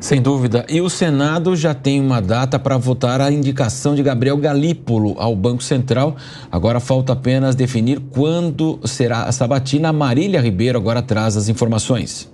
Sem dúvida. E o Senado já tem uma data para votar a indicação de Gabriel Galípolo ao Banco Central. Agora falta apenas definir quando será a sabatina. Marília Ribeiro agora traz as informações.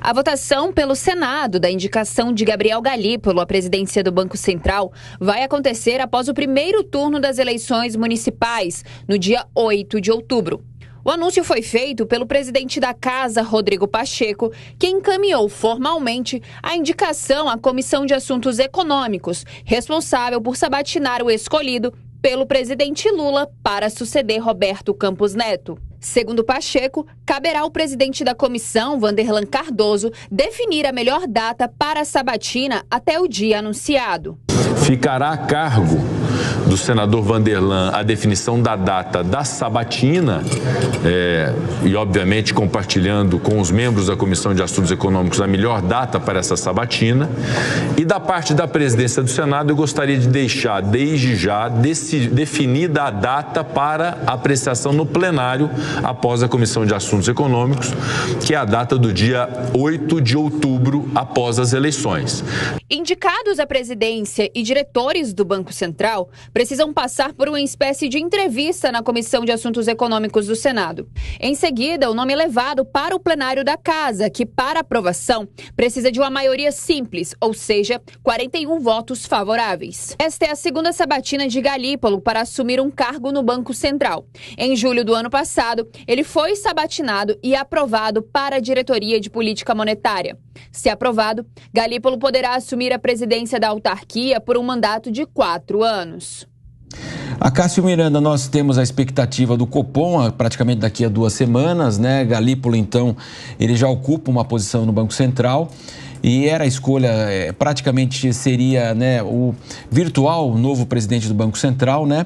A votação pelo Senado da indicação de Gabriel Galípolo à presidência do Banco Central vai acontecer após o primeiro turno das eleições municipais, no dia 8 de outubro. O anúncio foi feito pelo presidente da Casa, Rodrigo Pacheco, que encaminhou formalmente a indicação à Comissão de Assuntos Econômicos, responsável por sabatinar o escolhido pelo presidente Lula para suceder Roberto Campos Neto. Segundo Pacheco, caberá ao presidente da comissão, Vanderlan Cardoso, definir a melhor data para a sabatina até o dia anunciado ficará a cargo do senador Vanderlan a definição da data da sabatina é, e, obviamente, compartilhando com os membros da Comissão de Assuntos Econômicos a melhor data para essa sabatina. E da parte da presidência do Senado, eu gostaria de deixar desde já desse, definida a data para apreciação no plenário após a Comissão de Assuntos Econômicos, que é a data do dia 8 de outubro após as eleições. Indicados à presidência e de diretores do Banco Central precisam passar por uma espécie de entrevista na Comissão de Assuntos Econômicos do Senado. Em seguida, o nome é levado para o plenário da Casa, que, para aprovação, precisa de uma maioria simples, ou seja, 41 votos favoráveis. Esta é a segunda sabatina de Galípolo para assumir um cargo no Banco Central. Em julho do ano passado, ele foi sabatinado e aprovado para a diretoria de política monetária. Se aprovado, Galípolo poderá assumir a presidência da autarquia por por um mandato de quatro anos. A Cássio Miranda, nós temos a expectativa do Copom, praticamente daqui a duas semanas, né? Galípolo, então, ele já ocupa uma posição no Banco Central e era a escolha, é, praticamente seria né, o virtual novo presidente do Banco Central, né?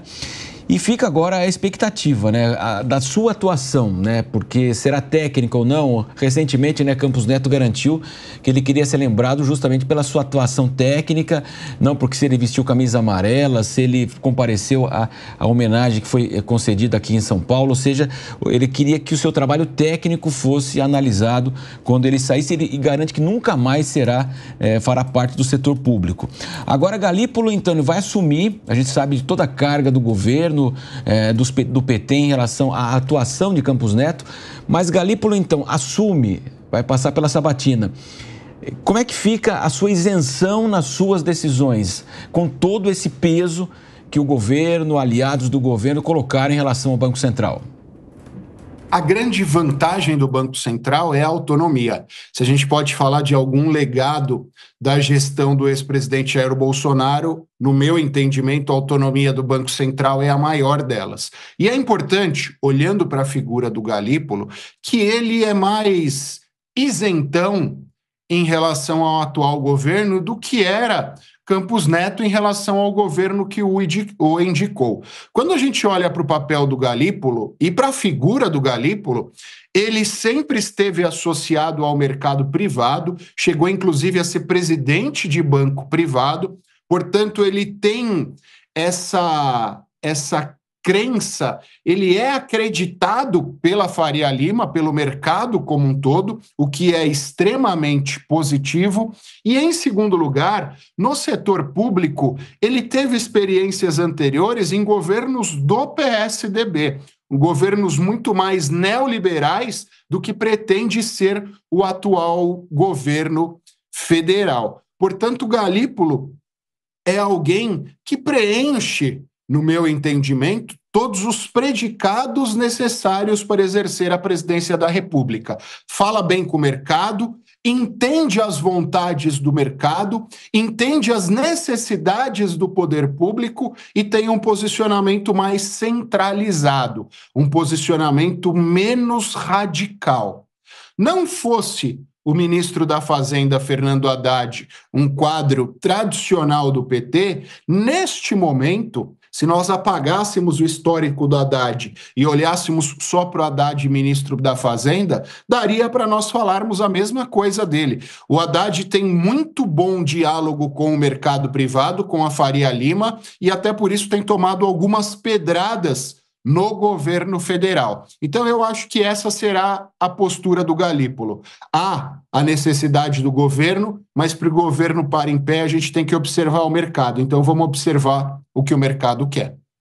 E fica agora a expectativa né, a, da sua atuação, né, porque será técnico ou não? Recentemente, né, Campos Neto garantiu que ele queria ser lembrado justamente pela sua atuação técnica, não porque se ele vestiu camisa amarela, se ele compareceu à, à homenagem que foi eh, concedida aqui em São Paulo, ou seja, ele queria que o seu trabalho técnico fosse analisado quando ele saísse ele, e garante que nunca mais será, é, fará parte do setor público. Agora, Galípolo, então, ele vai assumir, a gente sabe de toda a carga do governo, governo é, dos, do PT em relação à atuação de Campos Neto. Mas Galípolo, então, assume, vai passar pela Sabatina. Como é que fica a sua isenção nas suas decisões, com todo esse peso que o governo, aliados do governo, colocaram em relação ao Banco Central? A grande vantagem do Banco Central é a autonomia. Se a gente pode falar de algum legado da gestão do ex-presidente Jair Bolsonaro, no meu entendimento, a autonomia do Banco Central é a maior delas. E é importante, olhando para a figura do Galípolo, que ele é mais isentão em relação ao atual governo do que era Campos Neto em relação ao governo que o indicou. Quando a gente olha para o papel do Galípolo e para a figura do Galípolo, ele sempre esteve associado ao mercado privado, chegou inclusive a ser presidente de banco privado, portanto, ele tem essa, essa crença, ele é acreditado pela Faria Lima, pelo mercado como um todo, o que é extremamente positivo. E em segundo lugar, no setor público, ele teve experiências anteriores em governos do PSDB, governos muito mais neoliberais do que pretende ser o atual governo federal. Portanto, Galípolo é alguém que preenche no meu entendimento, todos os predicados necessários para exercer a presidência da República. Fala bem com o mercado, entende as vontades do mercado, entende as necessidades do poder público e tem um posicionamento mais centralizado, um posicionamento menos radical. Não fosse o ministro da Fazenda, Fernando Haddad, um quadro tradicional do PT, neste momento, se nós apagássemos o histórico do Haddad e olhássemos só para o Haddad ministro da Fazenda, daria para nós falarmos a mesma coisa dele. O Haddad tem muito bom diálogo com o mercado privado, com a Faria Lima, e até por isso tem tomado algumas pedradas no governo federal. Então, eu acho que essa será a postura do Galípolo. Há a necessidade do governo, mas para o governo parar em pé, a gente tem que observar o mercado. Então, vamos observar o que o mercado quer.